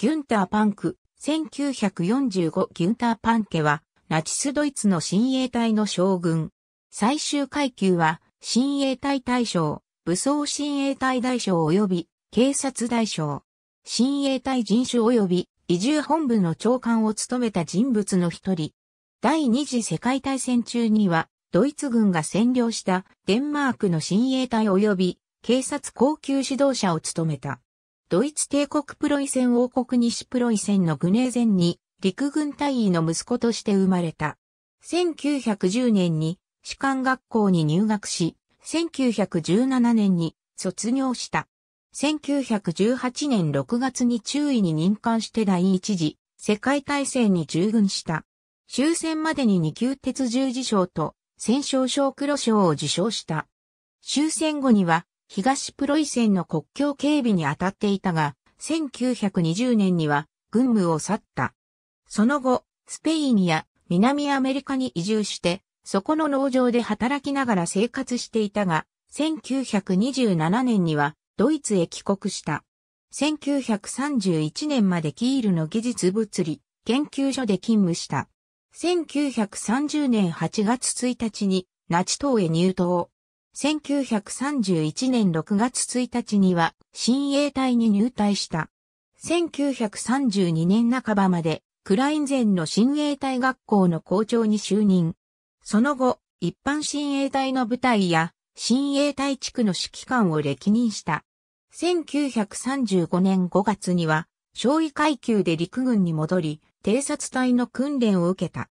ギュンター・パンク、1945ギュンター・パンケは、ナチスドイツの親衛隊の将軍。最終階級は、親衛隊大将、武装親衛隊大将及び、警察大将。親衛隊人種及び、移住本部の長官を務めた人物の一人。第二次世界大戦中には、ドイツ軍が占領したデンマークの親衛隊及び警察高級指導者を務めた。ドイツ帝国プロイセン王国西プロイセンのグネーゼンに陸軍大尉の息子として生まれた。1910年に士官学校に入学し、1917年に卒業した。1918年6月に中尉に任官して第一次世界大戦に従軍した。終戦までに2級鉄十字章と戦勝賞黒章を受賞した。終戦後には東プロイセンの国境警備に当たっていたが、1920年には軍務を去った。その後、スペインや南アメリカに移住して、そこの農場で働きながら生活していたが、1927年にはドイツへ帰国した。1931年までキールの技術物理研究所で勤務した。1930年8月1日にナチ党へ入党。1931年6月1日には、新衛隊に入隊した。1932年半ばまで、クラインゼンの新衛隊学校の校長に就任。その後、一般新衛隊の部隊や、新衛隊地区の指揮官を歴任した。1935年5月には、小尉階級で陸軍に戻り、偵察隊の訓練を受けた。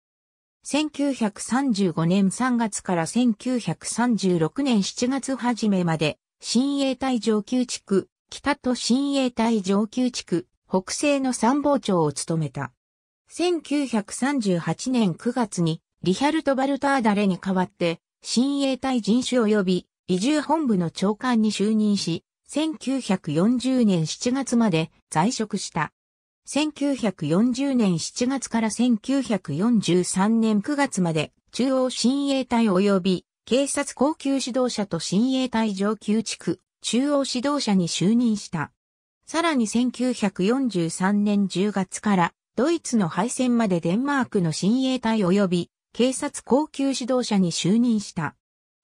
1935年3月から1936年7月初めまで、新衛隊上級地区、北と新衛隊上級地区、北西の参謀長を務めた。1938年9月に、リヒャルト・バルターダレに代わって、新衛隊人種及び移住本部の長官に就任し、1940年7月まで在職した。1940年7月から1943年9月まで中央親衛隊及び警察高級指導者と親衛隊上級地区中央指導者に就任した。さらに1943年10月からドイツの敗戦までデンマークの親衛隊及び警察高級指導者に就任した。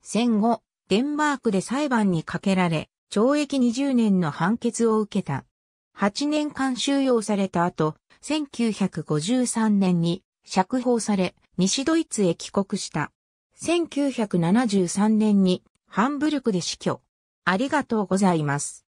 戦後、デンマークで裁判にかけられ、懲役20年の判決を受けた。8年間収容された後、1953年に釈放され、西ドイツへ帰国した。1973年にハンブルクで死去。ありがとうございます。